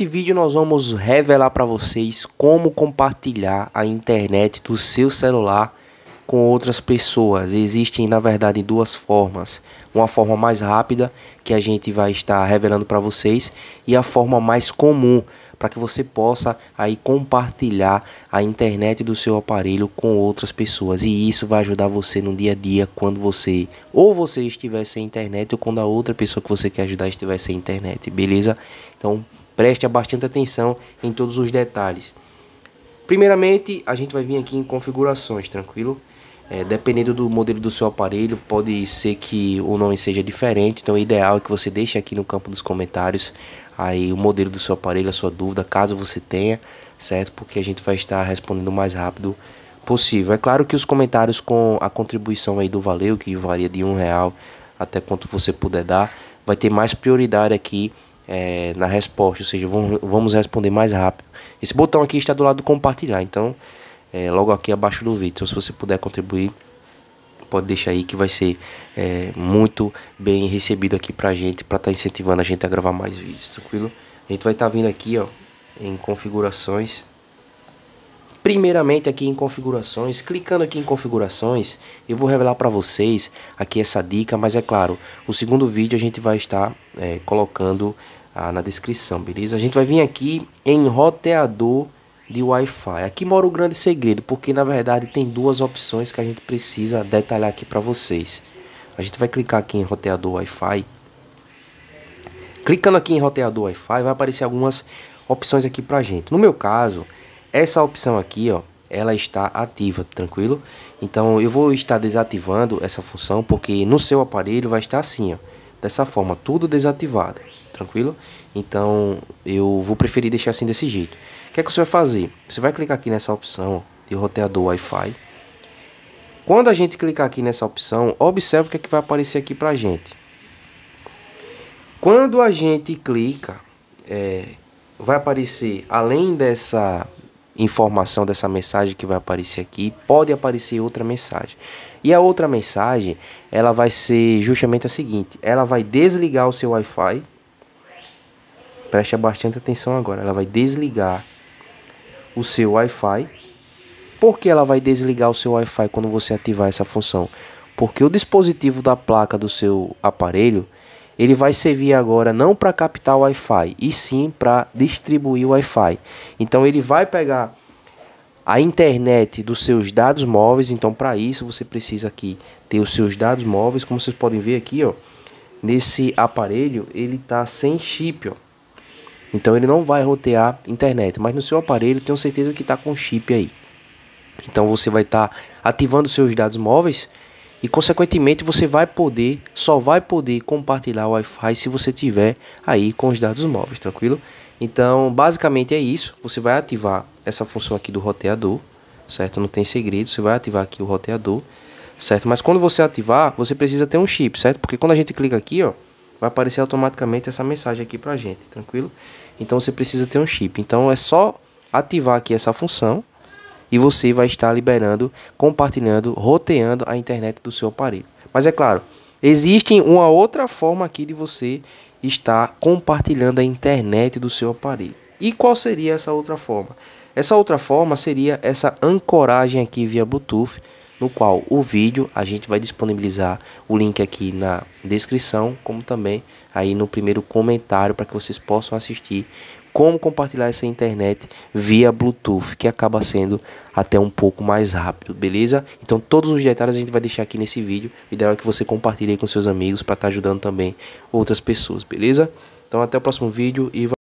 Nesse vídeo nós vamos revelar para vocês como compartilhar a internet do seu celular com outras pessoas. Existem, na verdade, duas formas. Uma forma mais rápida, que a gente vai estar revelando para vocês, e a forma mais comum, para que você possa aí compartilhar a internet do seu aparelho com outras pessoas. E isso vai ajudar você no dia a dia quando você ou você estiver sem internet ou quando a outra pessoa que você quer ajudar estiver sem internet, beleza? Então, preste bastante atenção em todos os detalhes. Primeiramente, a gente vai vir aqui em configurações, tranquilo? É, dependendo do modelo do seu aparelho, pode ser que o nome seja diferente, então o ideal é que você deixe aqui no campo dos comentários aí o modelo do seu aparelho, a sua dúvida, caso você tenha, certo? Porque a gente vai estar respondendo o mais rápido possível. É claro que os comentários com a contribuição aí do Valeu, que varia de um real até quanto você puder dar, vai ter mais prioridade aqui é, na resposta, ou seja, vamos responder mais rápido. Esse botão aqui está do lado do compartilhar, então é, logo aqui abaixo do vídeo. Então, se você puder contribuir, pode deixar aí que vai ser é, muito bem recebido aqui pra gente, pra estar tá incentivando a gente a gravar mais vídeos, tranquilo? A gente vai estar tá vindo aqui, ó, em configurações. Primeiramente aqui em configurações, clicando aqui em configurações, eu vou revelar para vocês aqui essa dica, mas é claro, o segundo vídeo a gente vai estar é, colocando ah, na descrição, beleza? A gente vai vir aqui em roteador de Wi-Fi. Aqui mora o grande segredo, porque na verdade tem duas opções que a gente precisa detalhar aqui para vocês. A gente vai clicar aqui em roteador Wi-Fi. Clicando aqui em roteador Wi-Fi, vai aparecer algumas opções aqui pra gente. No meu caso, essa opção aqui, ó, ela está ativa, tranquilo? Então eu vou estar desativando essa função, porque no seu aparelho vai estar assim, ó, dessa forma, tudo desativado tranquilo? Então eu vou preferir deixar assim desse jeito. O que é que você vai fazer? Você vai clicar aqui nessa opção de roteador Wi-Fi. Quando a gente clicar aqui nessa opção, observe o que é que vai aparecer aqui pra gente. Quando a gente clica, é, vai aparecer, além dessa informação, dessa mensagem que vai aparecer aqui, pode aparecer outra mensagem. E a outra mensagem, ela vai ser justamente a seguinte, ela vai desligar o seu Wi-Fi, Preste bastante atenção agora. Ela vai desligar o seu Wi-Fi. Por que ela vai desligar o seu Wi-Fi quando você ativar essa função? Porque o dispositivo da placa do seu aparelho, ele vai servir agora não para captar o Wi-Fi, e sim para distribuir o Wi-Fi. Então ele vai pegar a internet dos seus dados móveis, então para isso você precisa aqui ter os seus dados móveis, como vocês podem ver aqui, ó, nesse aparelho ele tá sem chip, ó. Então ele não vai rotear internet, mas no seu aparelho tenho certeza que está com chip aí. Então você vai estar tá ativando seus dados móveis e consequentemente você vai poder, só vai poder compartilhar o Wi-Fi se você tiver aí com os dados móveis, tranquilo? Então, basicamente é isso. Você vai ativar essa função aqui do roteador, certo? Não tem segredo, você vai ativar aqui o roteador, certo? Mas quando você ativar, você precisa ter um chip, certo? Porque quando a gente clica aqui, ó, vai aparecer automaticamente essa mensagem aqui pra gente, tranquilo? Então você precisa ter um chip. Então é só ativar aqui essa função e você vai estar liberando, compartilhando, roteando a internet do seu aparelho. Mas é claro, existe uma outra forma aqui de você estar compartilhando a internet do seu aparelho. E qual seria essa outra forma? Essa outra forma seria essa ancoragem aqui via Bluetooth, no qual o vídeo a gente vai disponibilizar o link aqui na descrição, como também aí no primeiro comentário para que vocês possam assistir como compartilhar essa internet via Bluetooth, que acaba sendo até um pouco mais rápido, beleza? Então todos os detalhes a gente vai deixar aqui nesse vídeo. O ideal é que você compartilhe com seus amigos para estar tá ajudando também outras pessoas, beleza? Então até o próximo vídeo e